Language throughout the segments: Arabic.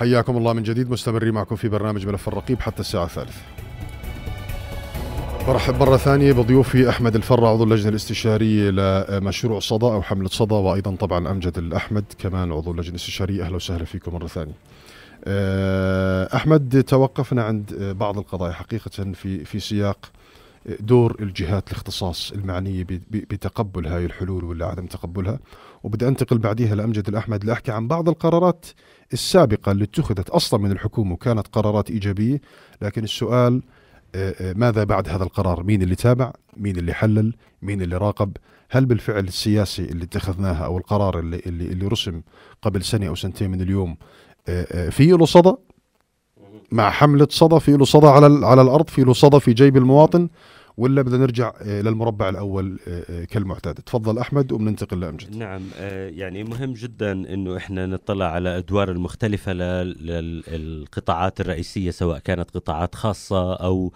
حياكم الله من جديد مستمرين معكم في برنامج ملف الرقيب حتى الساعة الثالثة برحب مرة ثانية بضيوفي أحمد الفرع عضو اللجنة الاستشارية لمشروع صدى أو حملة صدى وأيضا طبعا أمجد الأحمد كمان عضو اللجنة الاستشارية أهلا وسهلا فيكم مرة ثانية آه، أحمد توقفنا عند بعض القضايا حقيقة في في سياق دور الجهات الاختصاص المعنية بتقبل هاي الحلول ولا عدم تقبلها وبدي أنتقل بعديها لأمجد الأحمد لأحكي عن بعض القرارات السابقة اللي اتخذت أصلا من الحكومة وكانت قرارات إيجابية لكن السؤال آه، آه، ماذا بعد هذا القرار مين اللي تابع مين اللي حلل مين اللي راقب هل بالفعل السياسي اللي اتخذناها أو القرار اللي, اللي, اللي رسم قبل سنة أو سنتين من اليوم آه، في له صدى مع حمله صدى في له صدى على على الارض في له صدى في جيب المواطن ولا بدنا نرجع آه، للمربع الاول آه، آه، كالمعتاد تفضل احمد وبننتقل لامجد نعم يعني مهم جدا انه احنا نطلع على ادوار المختلفه للقطاعات الرئيسيه سواء كانت قطاعات خاصه او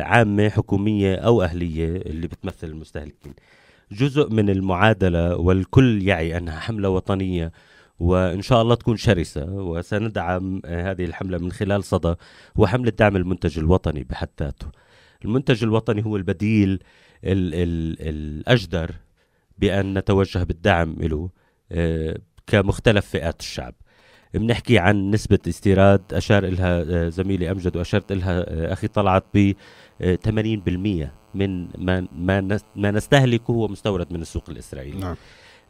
عامه حكوميه او اهليه اللي بتمثل المستهلكين جزء من المعادله والكل يعي انها حمله وطنيه وإن شاء الله تكون شرسة وسندعم آه، هذه الحملة من خلال صدى وحملة دعم المنتج الوطني بحد ذاته المنتج الوطني هو البديل الـ الـ الأجدر بأن نتوجه بالدعم له آه، كمختلف فئات الشعب بنحكي عن نسبة استيراد أشار إلها آه، زميلي أمجد وأشرت إلها أخي طلعت ب 80% من ما ما نستهلكه هو مستورد من السوق الإسرائيلي نعم.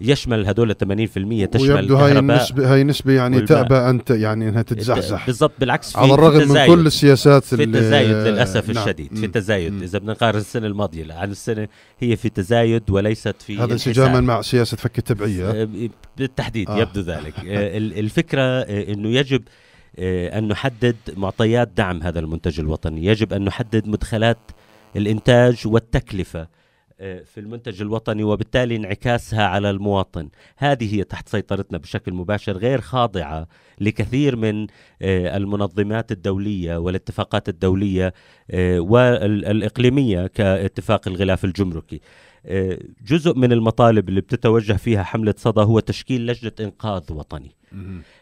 يشمل هدول 80% تشمل ويبدو هاي النسبة هاي النسبة يعني تأبى أن يعني أنها تتزحزح إيه، بالضبط بالعكس في على الرغم من كل السياسات في التزايد للأسف نعم الشديد في تزايد إذا بدنا نقارن السنة الماضية عن السنة هي في تزايد وليست في هذا انسجاما مع سياسة فك التبعية آه، بالتحديد آه. يبدو ذلك آه، الفكرة آه، أنه يجب أن نحدد معطيات دعم هذا المنتج الوطني يجب أن نحدد مدخلات الإنتاج والتكلفة آه، في المنتج الوطني وبالتالي انعكاسها على المواطن هذه هي تحت سيطرتنا بشكل مباشر غير خاضعة لكثير من آه، المنظمات الدولية والاتفاقات الدولية آه، والإقليمية كاتفاق الغلاف الجمركي جزء من المطالب اللي بتتوجه فيها حملة صدى هو تشكيل لجنة إنقاذ وطني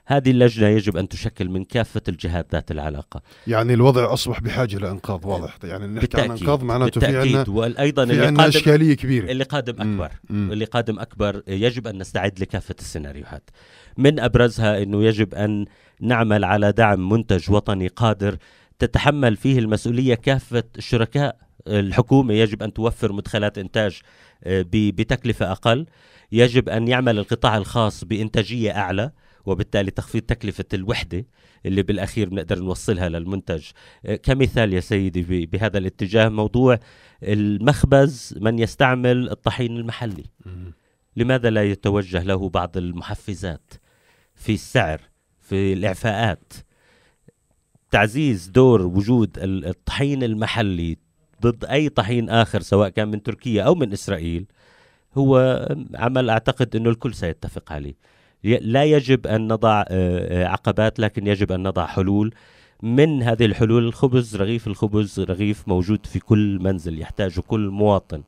هذه اللجنة يجب أن تشكل من كافة الجهات ذات العلاقة يعني الوضع أصبح بحاجة لانقاذ واضح يعني نحكي عن انقاذ معناته في عنا وأيضا في اللي عنا قادم إشكالية كبيرة اللي قادم أكبر مم. اللي قادم أكبر يجب أن نستعد لكافة السيناريوهات من أبرزها أنه يجب أن نعمل على دعم منتج وطني قادر تتحمل فيه المسؤولية كافة الشركاء الحكومة يجب أن توفر مدخلات إنتاج آه، بتكلفة أقل يجب أن يعمل القطاع الخاص بإنتاجية أعلى وبالتالي تخفيض تكلفة الوحدة اللي بالأخير بنقدر نوصلها للمنتج آه، كمثال يا سيدي بهذا الاتجاه موضوع المخبز من يستعمل الطحين المحلي لماذا لا يتوجه له بعض المحفزات في السعر في الإعفاءات تعزيز دور وجود الطحين المحلي ضد أي طحين آخر سواء كان من تركيا أو من إسرائيل هو عمل أعتقد أنه الكل سيتفق عليه لا يجب أن نضع آه، آه، عقبات لكن يجب أن نضع حلول من هذه الحلول الخبز رغيف الخبز رغيف موجود في كل منزل يحتاجه كل مواطن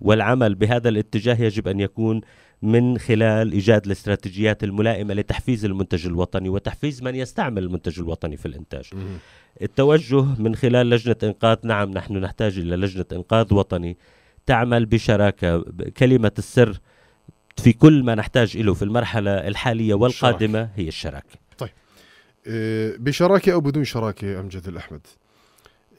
والعمل بهذا الاتجاه يجب أن يكون من خلال إيجاد الاستراتيجيات الملائمة لتحفيز المنتج الوطني وتحفيز من يستعمل المنتج الوطني في الإنتاج التوجه من خلال لجنة إنقاذ نعم نحن نحتاج إلى لجنة إنقاذ وطني تعمل بشراكة كلمة السر في كل ما نحتاج له في المرحلة الحالية والقادمة الشراكة. هي الشراكة طيب آه، بشراكة أو بدون شراكة أمجد الأحمد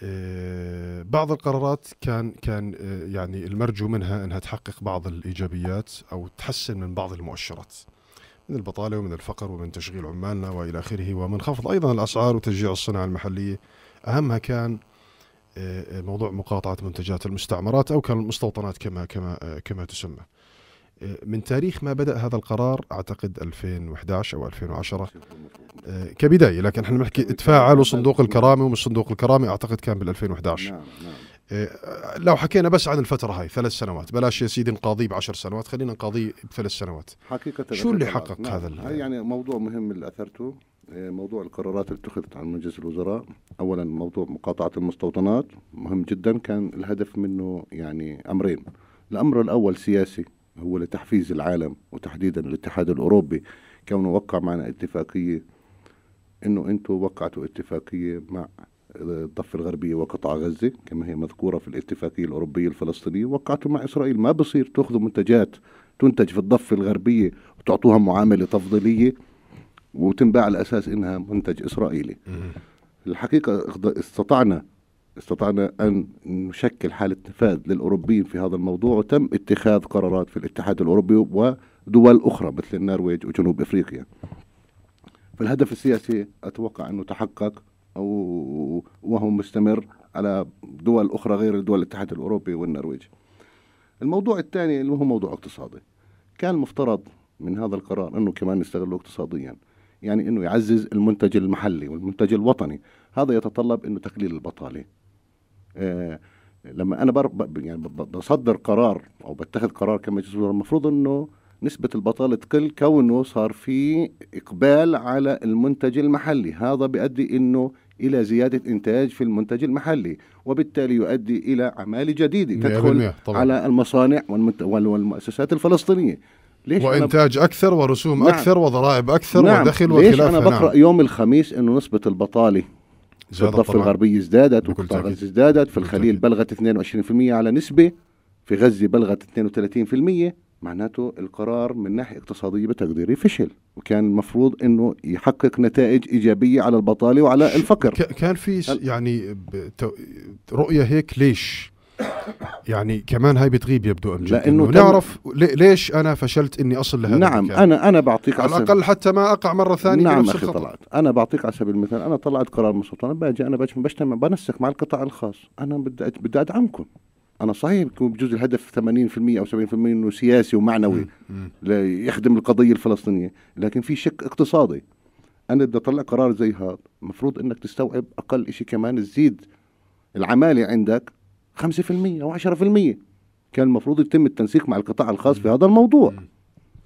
آه، بعض القرارات كان كان آه، يعني المرجو منها انها تحقق بعض الايجابيات او تحسن من بعض المؤشرات من البطاله ومن الفقر ومن تشغيل عمالنا والى اخره ومن خفض ايضا الاسعار وتشجيع الصناعه المحليه اهمها كان موضوع مقاطعه منتجات المستعمرات او كان المستوطنات كما كما كما تسمى. آه، من تاريخ ما بدأ هذا القرار أعتقد 2011 أو 2010 آه، كبداية لكن احنا بنحكي تفاعلوا صندوق الكرامة ومش صندوق الكرامة أعتقد كان بال 2011 نعم نعم. آه، لو حكينا بس عن الفترة هاي ثلاث سنوات بلاش يا سيدي نقاضيه بعشر سنوات خلينا نقاضيه بثلاث سنوات حقيقة شو اللي حقق نعم. هذا هاي يعني موضوع مهم اللي أثرته موضوع القرارات اللي اتخذت عن مجلس الوزراء أولا موضوع مقاطعة المستوطنات مهم جدا كان الهدف منه يعني أمرين الأمر الأول سياسي هو لتحفيز العالم وتحديدا الاتحاد الأوروبي كونه وقع معنا اتفاقية أنه أنتم وقعتوا اتفاقية مع الضفة الغربية وقطاع غزة كما هي مذكورة في الاتفاقية الأوروبية الفلسطينية وقعتوا مع إسرائيل ما بصير تأخذوا منتجات تنتج في الضفة الغربية وتعطوها معاملة تفضيلية وتنباع على أساس إنها منتج إسرائيلي الحقيقة استطعنا استطعنا أن نشكل حالة نفاذ للأوروبيين في هذا الموضوع وتم اتخاذ قرارات في الاتحاد الأوروبي ودول أخرى مثل النرويج وجنوب أفريقيا فالهدف السياسي أتوقع أنه تحقق أو وهو مستمر على دول أخرى غير دول الاتحاد الأوروبي والنرويج الموضوع الثاني اللي هو موضوع اقتصادي كان مفترض من هذا القرار أنه كمان نستغله اقتصاديا يعني أنه يعزز المنتج المحلي والمنتج الوطني هذا يتطلب أنه تقليل البطالة آه، لما انا يعني بصدر قرار او بتخذ قرار كمجلس وزراء المفروض انه نسبة البطالة تقل كونه صار في إقبال على المنتج المحلي هذا بيؤدي أنه إلى زيادة إنتاج في المنتج المحلي وبالتالي يؤدي إلى عمالة جديدة تدخل على المصانع والمؤسسات الفلسطينية ليش وإنتاج ب... أكثر ورسوم نعم. أكثر وضرائب أكثر نعم. ودخل نعم ليش أنا بقرأ نعم. يوم الخميس أنه نسبة البطالة الضفة الغربية ازدادت وقطاع غزة ازدادت في الخليل بلغت 22% على نسبة في غزة بلغت 32% معناته القرار من ناحية اقتصادية بتقديري فشل وكان المفروض أنه يحقق نتائج إيجابية على البطالة وعلى الفقر كان في يعني رؤية هيك ليش يعني كمان هاي بتغيب يبدو ام لانه نعرف ليش انا فشلت اني اصل لهذا نعم المكان. انا انا بعطيك على الاقل حتى ما اقع مره ثانيه نعم اخي طلعت انا بعطيك على سبيل المثال انا طلعت قرار من السلطنه باجي انا بجتمع بنسق مع القطاع الخاص انا بدي بدي ادعمكم انا صحيح بجوز الهدف 80% او 70% انه سياسي ومعنوي ليخدم القضيه الفلسطينيه لكن في شق اقتصادي انا بدي اطلع قرار زي هذا المفروض انك تستوعب اقل شيء كمان تزيد العماله عندك 5% او 10% كان المفروض يتم التنسيق مع القطاع الخاص في هذا الموضوع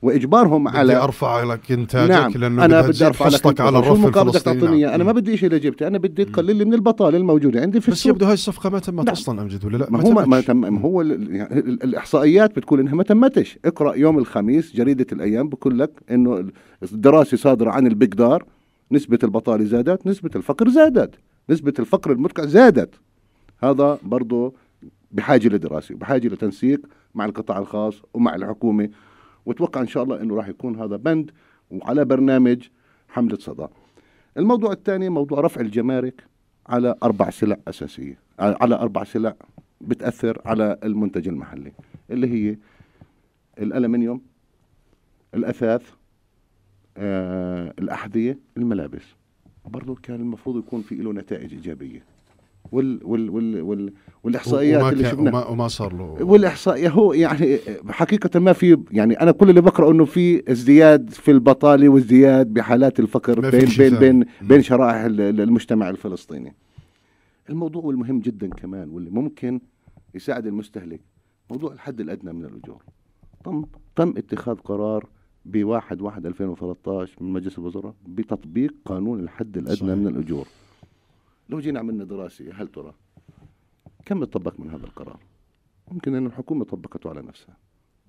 واجبارهم على نعم. بدي ارفع لك انتاجك نعم. لانه انا بدي ارفع لك على الرف الفلسطيني نعم. انا ما بدي شيء لجبتي انا بدي تقلل لي من البطاله الموجوده عندي في بس يبدو هاي الصفقه ما تمت نعم. اصلا امجد ولا لا ما, هو ما, ما تم ما هو يعني الاحصائيات بتقول انها ما تمتش اقرا يوم الخميس جريده الايام بقول لك انه الدراسه صادره عن البقدار نسبه البطاله زادت نسبه الفقر زادت نسبه الفقر المدقع زادت هذا برضه بحاجه لدراسه وبحاجه لتنسيق مع القطاع الخاص ومع الحكومه واتوقع ان شاء الله انه راح يكون هذا بند وعلى برنامج حمله صدى. الموضوع الثاني موضوع رفع الجمارك على اربع سلع اساسيه على اربع سلع بتاثر على المنتج المحلي اللي هي الالمنيوم الاثاث آه الاحذيه الملابس برضه كان المفروض يكون في له نتائج ايجابيه وال وال وال, وال والاحصائيات اللي شفناها وما, وما صار له والاحصائيه هو يعني حقيقه ما في يعني انا كل اللي بقرا انه في ازدياد في البطاله وازدياد بحالات الفقر بين بين بين بين شرائح المجتمع الفلسطيني الموضوع والمهم جدا كمان واللي ممكن يساعد المستهلك موضوع الحد الادنى من الاجور تم تم اتخاذ قرار ب 1 1 2013 من مجلس الوزراء بتطبيق قانون الحد الادنى صحيح. من الاجور لو جينا عملنا دراسه هل ترى كم طبق من هذا القرار؟ ممكن ان الحكومه طبقته على نفسها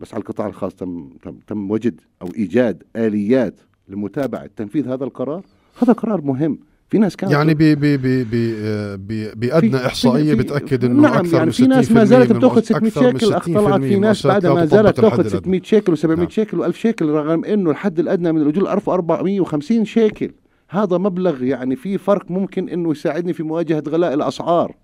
بس على القطاع الخاص تم تم, تم وجد او ايجاد اليات لمتابعه تنفيذ هذا القرار هذا قرار مهم في ناس كانت يعني بي بي بي بي بادنى احصائيه بتاكد انه نعم اكثر يعني في ناس ما زالت بتاخذ 600 شيكل طلعت في ناس بعدها ما زالت تاخذ 600 شيكل و700 نعم. شيكل و1000 شيكل رغم انه الحد الادنى من الاجور 1450 شيكل هذا مبلغ يعني في فرق ممكن انه يساعدني في مواجهه غلاء الاسعار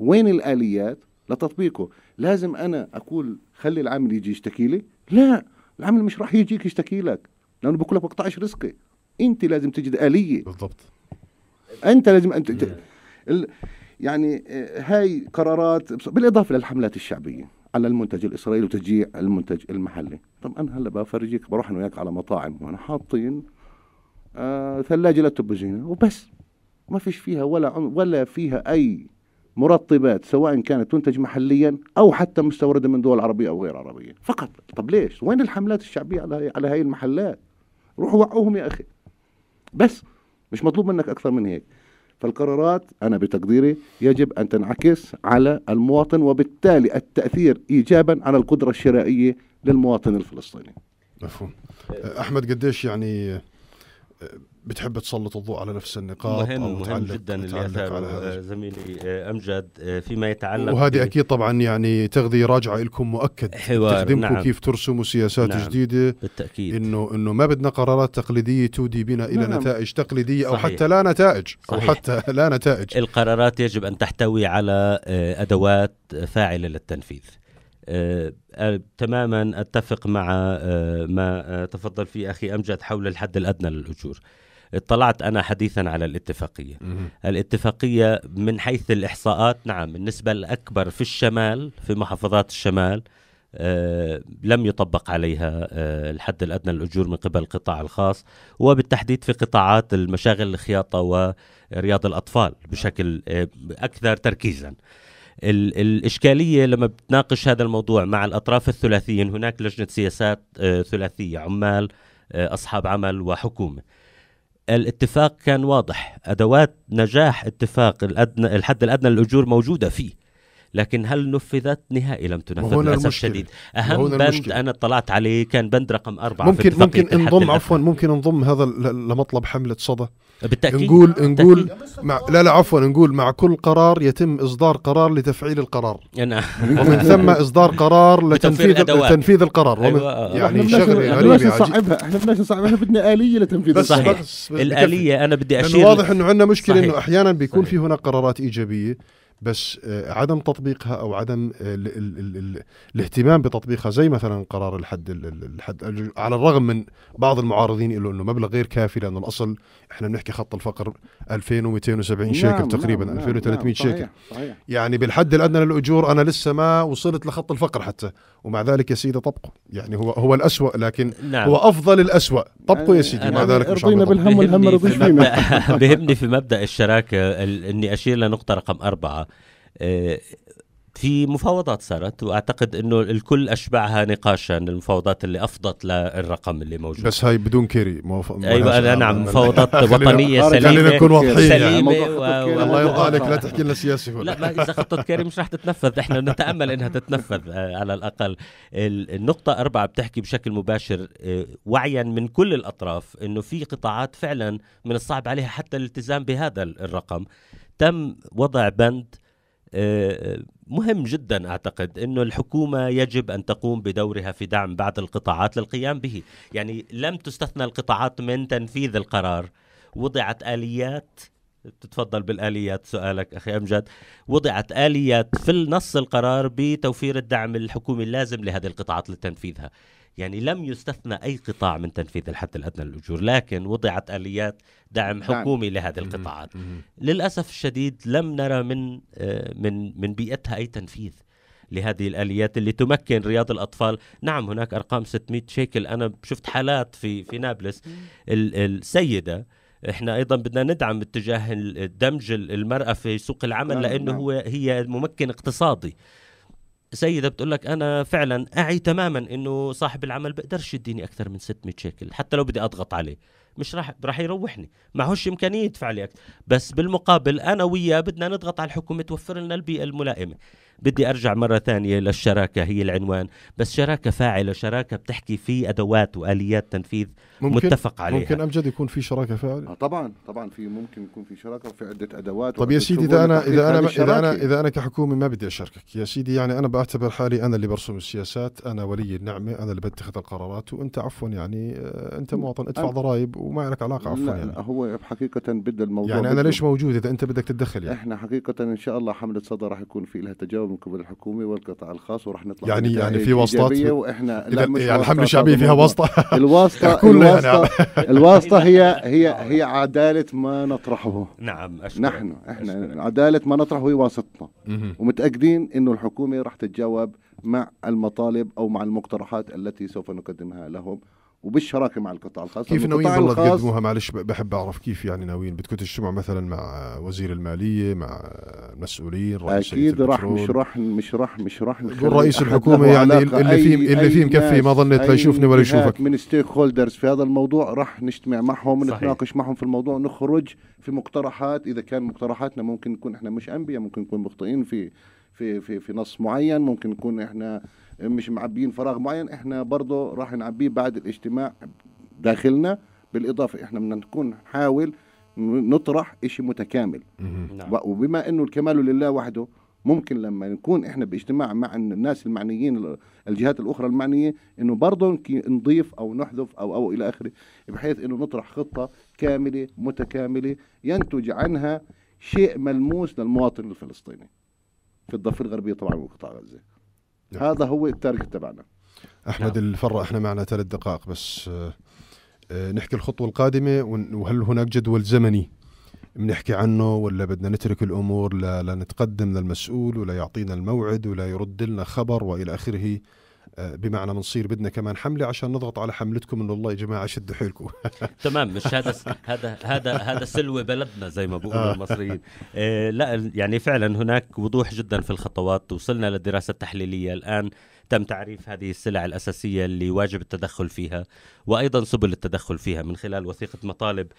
وين الاليات لتطبيقه لازم انا اقول خلي العامل يجي يشتكي لي لا العامل مش راح يجيك يشتكي لك لانه بقول لك بقطعش رزقي انت لازم تجد اليه بالضبط انت لازم انت يعني آه، هاي قرارات بالاضافه للحملات الشعبيه على المنتج الاسرائيلي وتشجيع المنتج المحلي طب انا هلا بفرجيك بروح انا وياك على مطاعم وانا حاطين آه، ثلاجه لا تبرزينها وبس ما فيش فيها ولا ولا فيها اي مرطبات سواء كانت تنتج محليا او حتى مستورده من دول عربيه او غير عربيه فقط طب ليش وين الحملات الشعبيه على على هاي المحلات روحوا وعوهم يا اخي بس مش مطلوب منك اكثر من هيك فالقرارات انا بتقديري يجب ان تنعكس على المواطن وبالتالي التاثير ايجابا على القدره الشرائيه للمواطن الفلسطيني مفهوم احمد قديش يعني بتحب تسلط الضوء على نفس النقاط مهم أو مهم جدا اللي اثار زميلي آه، امجد آه، فيما يتعلق وهذه اكيد طبعا يعني تغذيه راجعه لكم مؤكد حوار تخدمكم نعم. كيف ترسموا سياسات نعم. جديده بالتاكيد انه انه ما بدنا قرارات تقليديه تودي بنا الى نعم. نتائج تقليديه او صحيح. حتى لا نتائج صحيح. او حتى لا نتائج القرارات يجب ان تحتوي على آه، ادوات فاعله للتنفيذ آه، آه، تماما اتفق مع آه، ما تفضل فيه اخي امجد حول الحد الادنى للاجور اطلعت انا حديثا على الاتفاقيه الاتفاقيه من حيث الاحصاءات نعم النسبه الاكبر في الشمال في محافظات الشمال أه لم يطبق عليها أه الحد الادنى للاجور من قبل القطاع الخاص وبالتحديد في قطاعات المشاغل الخياطه ورياض الاطفال بشكل أه اكثر تركيزا. ال الإشكالية لما بتناقش هذا الموضوع مع الأطراف الثلاثيين هناك لجنة سياسات آه، ثلاثية عمال آه، أصحاب عمل وحكومة الاتفاق كان واضح أدوات نجاح اتفاق الأدنى الحد الأدنى للأجور موجودة فيه لكن هل نفذت نهائي لم تنفذ للاسف الشديد اهم بند المشكلة. انا اطلعت عليه كان بند رقم أربعة ممكن في ممكن انضم عفوا ممكن انضم هذا لمطلب حمله صدى بالتاكيد نقول نقول مع لا لا عفوا نقول مع كل قرار يتم اصدار قرار لتفعيل القرار نعم ومن ثم اصدار قرار لتنفيذ تنفيذ القرار أيوة،, أيوة يعني شغله غريبه احنا بدناش نصعبها احنا بدنا اليه لتنفيذ بس صحيح بس الاليه انا بدي اشير واضح انه عندنا مشكله انه احيانا بيكون في هناك قرارات ايجابيه بس آه، عدم تطبيقها او عدم الـ آه، الـ الـ الاهتمام بتطبيقها زي مثلا قرار الحد الحد على الرغم من بعض المعارضين له انه مبلغ غير كافي لانه الاصل احنا بنحكي خط الفقر 2270 شيكل نعم،, نعم تقريبا نعم 2300 نعم شيكل صحيح يعني بالحد الادنى للاجور انا لسه ما وصلت لخط الفقر حتى ومع ذلك يا سيدي طبقه يعني هو هو الاسوء لكن نعم. هو افضل الاسوء طبقه يا سيدي مع ذلك رضينا بالهم والهم رضي بهمني في مبدا الشراكه اني اشير لنقطه رقم اربعه آه، في مفاوضات صارت واعتقد انه الكل اشبعها نقاشا المفاوضات اللي افضت للرقم اللي موجود بس هاي بدون كيري موف... ايوه نعم مفاوضات وطنيه سليمه خلينا نكون واضحين يعني. و... و... الله يرضى عليك لا تحكي لنا سياسي لا ما اذا خطه كيري مش رح تتنفذ احنا نتامل انها تتنفذ آه، على الاقل النقطه أربعة بتحكي بشكل مباشر آه، وعيا من كل الاطراف انه في قطاعات فعلا من الصعب عليها حتى الالتزام بهذا الرقم تم وضع بند آه، آه، مهم جدا اعتقد انه الحكومه يجب ان تقوم بدورها في دعم بعض القطاعات للقيام به، يعني لم تستثنى القطاعات من تنفيذ القرار، وضعت اليات تتفضل بالاليات سؤالك اخي امجد، وضعت اليات في نص القرار بتوفير الدعم الحكومي اللازم لهذه القطاعات لتنفيذها. يعني لم يستثنى أي قطاع من تنفيذ الحد الأدنى للأجور لكن وضعت آليات دعم نعم. حكومي لهذه القطاعات للأسف الشديد لم نرى من آه، من من بيئتها أي تنفيذ لهذه الآليات اللي تمكن رياض الأطفال نعم هناك أرقام 600 شيكل أنا شفت حالات في في نابلس السيدة احنا ايضا بدنا ندعم اتجاه دمج المراه في سوق العمل نعم، لانه نعم. هو هي ممكن اقتصادي سيده بتقول لك انا فعلا اعي تماما انه صاحب العمل بقدرش يديني اكثر من 600 شيكل حتى لو بدي اضغط عليه مش راح راح يروحني معهوش امكانيه يدفع لي بس بالمقابل انا وياه بدنا نضغط على الحكومه توفر لنا البيئه الملائمه بدي ارجع مره ثانيه للشراكه هي العنوان بس شراكه فاعله شراكه بتحكي في ادوات واليات تنفيذ ممكن متفق عليها ممكن امجد يكون في شراكه فاعله آه طبعا طبعا في ممكن يكون في شراكه وفي عده ادوات طب يا سيدي اذا انا اذا انا اذا انا اذا انا كحكومه ما بدي اشاركك يا سيدي يعني انا بعتبر حالي انا اللي برسم السياسات انا ولي النعمه انا اللي بتخذ القرارات وانت عفوا يعني آه، انت مواطن ادفع ضرائب وما لك علاقه عفوا لا يعني. هو حقيقه بده الموضوع يعني انا ليش موجود اذا انت بدك تتدخل يعني احنا حقيقه ان شاء الله حمله صدى راح يكون في لها تجاوب من قبل الحكومه والقطاع الخاص ورح نطلع يعني يعني في واسطات واحنا لا مش يعني الحمله الشعبيه فيها واسطه الواسطه يعني الواسطه, الواسطه هي هي هي عداله ما نطرحه نعم نحن احنا عداله ما نطرحه هي واسطتنا ومتاكدين انه الحكومه رح تتجاوب مع المطالب او مع المقترحات التي سوف نقدمها لهم وبالشراكه مع القطاع الخاص كيف ناويين والله تقدموها معلش بحب اعرف كيف يعني ناويين بدكم تجتمعوا مثلا مع وزير الماليه مع المسؤولين رئيس اكيد راح مش راح مش راح مش راح رئيس الحكومه يعني اللي فيه اللي فيه مكفي ما ظنيت لا يشوفني ولا يشوفك من ستيك هولدرز في هذا الموضوع راح نجتمع معهم ونتناقش معهم في الموضوع نخرج في مقترحات اذا كان مقترحاتنا ممكن نكون احنا مش انبياء ممكن نكون مخطئين في في في في نص معين ممكن نكون احنا مش معبيين فراغ معين احنا برضه راح نعبيه بعد الاجتماع داخلنا بالاضافه احنا بدنا نكون نحاول نطرح شيء متكامل نعم. وبما انه الكمال لله وحده ممكن لما نكون احنا باجتماع مع الناس المعنيين الجهات الاخرى المعنيه انه برضه نضيف او نحذف او او الى اخره بحيث انه نطرح خطه كامله متكامله ينتج عنها شيء ملموس للمواطن الفلسطيني في الضفه الغربيه طبعا وقطاع غزه نعم. هذا هو التارجت تبعنا احمد نعم. الفرع احنا معنا ثلاث دقائق بس آه، آه، نحكي الخطوه القادمه وهل هناك جدول زمني بنحكي عنه ولا بدنا نترك الامور لا نتقدم للمسؤول ولا يعطينا الموعد ولا يرد لنا خبر والى اخره آه، بمعنى بنصير بدنا كمان حمله عشان نضغط على حملتكم انه الله يا جماعه شدوا حيلكم تمام مش هذا هذا هذا هذا سلوى بلدنا زي ما بيقولوا آه. المصريين آه، لا يعني فعلا هناك وضوح جدا في الخطوات وصلنا للدراسه التحليليه الان تم تعريف هذه السلع الأساسية اللي واجب التدخل فيها وأيضا سبل التدخل فيها من خلال وثيقة مطالب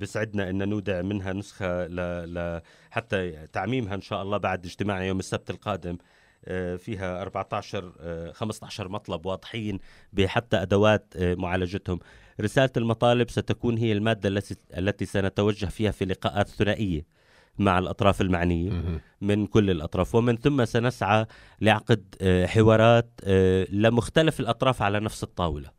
بسعدنا أن نودع منها نسخة ل... ل... حتى تعميمها إن شاء الله بعد اجتماعنا يوم السبت القادم آه، فيها 14 15 آه، مطلب واضحين بحتى ادوات آه، معالجتهم رساله المطالب ستكون هي الماده التي سنتوجه فيها في لقاءات ثنائيه مع الأطراف المعنية من كل الأطراف ومن ثم سنسعى لعقد حوارات لمختلف الأطراف على نفس الطاولة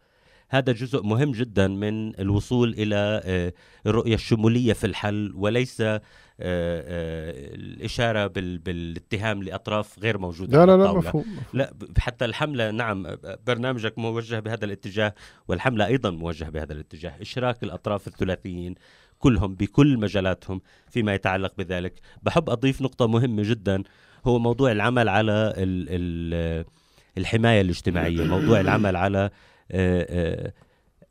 هذا جزء مهم جدا من الوصول الى آه، الرؤيه الشموليه في الحل وليس آه، آه، الاشاره بالاتهام لاطراف غير موجوده لا لا لا مفهوم لا حتى الحمله نعم برنامجك موجه بهذا الاتجاه والحمله ايضا موجهه بهذا الاتجاه اشراك الاطراف الثلاثيين كلهم بكل مجالاتهم فيما يتعلق بذلك بحب اضيف نقطه مهمه جدا هو موضوع العمل على الحمايه الاجتماعيه موضوع العمل على آه، آه،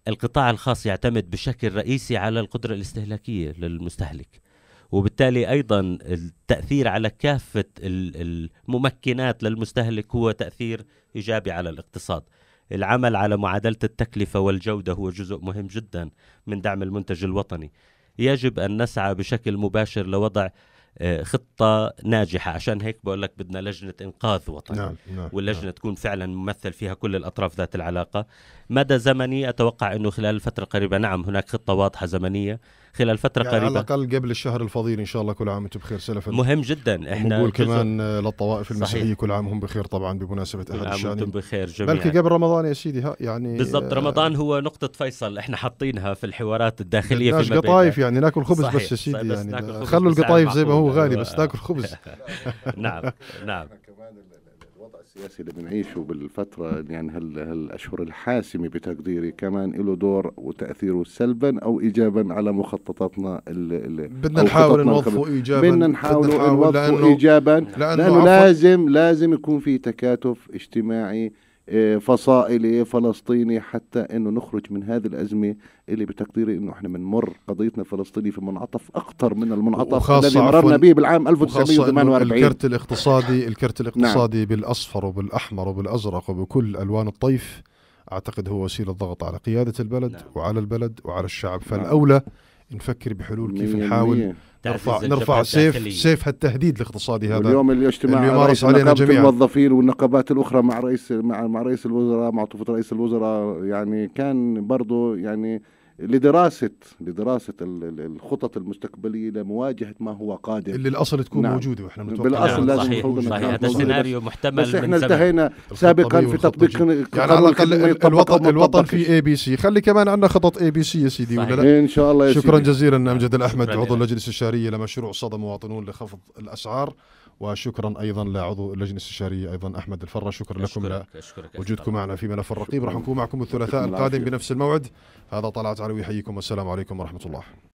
القطاع الخاص يعتمد بشكل رئيسي على القدرة الاستهلاكية للمستهلك وبالتالي ايضا التاثير على كافه الممكنات للمستهلك هو تاثير ايجابي على الاقتصاد. العمل على معادله التكلفه والجوده هو جزء مهم جدا من دعم المنتج الوطني. يجب ان نسعى بشكل مباشر لوضع آه، خطة ناجحة عشان هيك بقول لك بدنا لجنة إنقاذ وطني نعم. نعم. نعم. واللجنة نعم. تكون فعلا ممثل فيها كل الأطراف ذات العلاقة مدى زمني أتوقع أنه خلال الفترة القريبة نعم هناك خطة واضحة زمنية خلال فتره يعني قريبه على الاقل قبل الشهر الفضيل ان شاء الله كل عام وانتم بخير سلفا مهم جدا احنا نقول كمان للطوائف المسيحيه صحيح. كل عام هم بخير طبعا بمناسبه احد الشهر وانتم بخير جميعا بلكي قبل رمضان يا سيدي ها يعني بالضبط آه، رمضان هو نقطه فيصل احنا حاطينها في الحوارات الداخليه في قطايف يعني ناكل خبز صحيح. بس يا سيدي يعني خلوا القطايف زي ما هو غالي بس أيوة. ناكل خبز نعم نعم السياسي اللي بنعيشه بالفترة يعني هال هالأشهر الحاسمة بتقديري كمان له دور وتأثيره سلبا أو إيجابا على مخططاتنا اللي بدنا نحاول نوظفه إيجابا بدنا نحاول نوظفه إيجابا لأنه, لأنه, لأنه لازم لازم يكون في تكاتف اجتماعي إيه، فصائلي فلسطيني حتى انه نخرج من هذه الازمه اللي بتقديري انه احنا بنمر قضيتنا الفلسطينيه في منعطف اكثر من المنعطف الذي مررنا به بالعام 1948 الكرت الاقتصادي الكرت نعم. الاقتصادي نعم. بالاصفر وبالاحمر وبالازرق وبكل الوان الطيف اعتقد هو وسيله ضغط على قياده البلد نعم. وعلى البلد وعلى الشعب نعم. فالاولى نعم. نفكر بحلول كيف نحاول نرفع نرفع سيف التحتلية. سيف التهديد الاقتصادي هذا اليوم الاجتماع اللي يمارس علينا جميعا الموظفين والنقابات الاخرى مع رئيس مع مع رئيس الوزراء مع طفوله رئيس الوزراء يعني كان برضه يعني لدراسه لدراسه الخطط المستقبليه لمواجهه ما هو قادم اللي الاصل تكون نعم. موجوده واحنا نتوقع بالاصل نعم. صحيح. لازم صحيح, صحيح. هذا السيناريو محتمل بس احنا التهينا سابقا في تطبيق يعني على الاقل الوطن الوطن في اي بي سي خلي كمان عندنا خطط اي بي سي يا سيدي ولا لا ان شاء الله يا شكرا سيدي. جزيلا امجد الاحمد عضو اللجنه الاستشاريه لمشروع صدى مواطنون لخفض الاسعار وشكرا ايضا لعضو اللجنه الاستشاريه ايضا احمد الفره شكرا لكم أشكرك وجودكم معنا في ملف الرقيب راح نكون معكم الثلاثاء القادم بنفس الموعد هذا طلعت علوي يحييكم والسلام عليكم ورحمه الله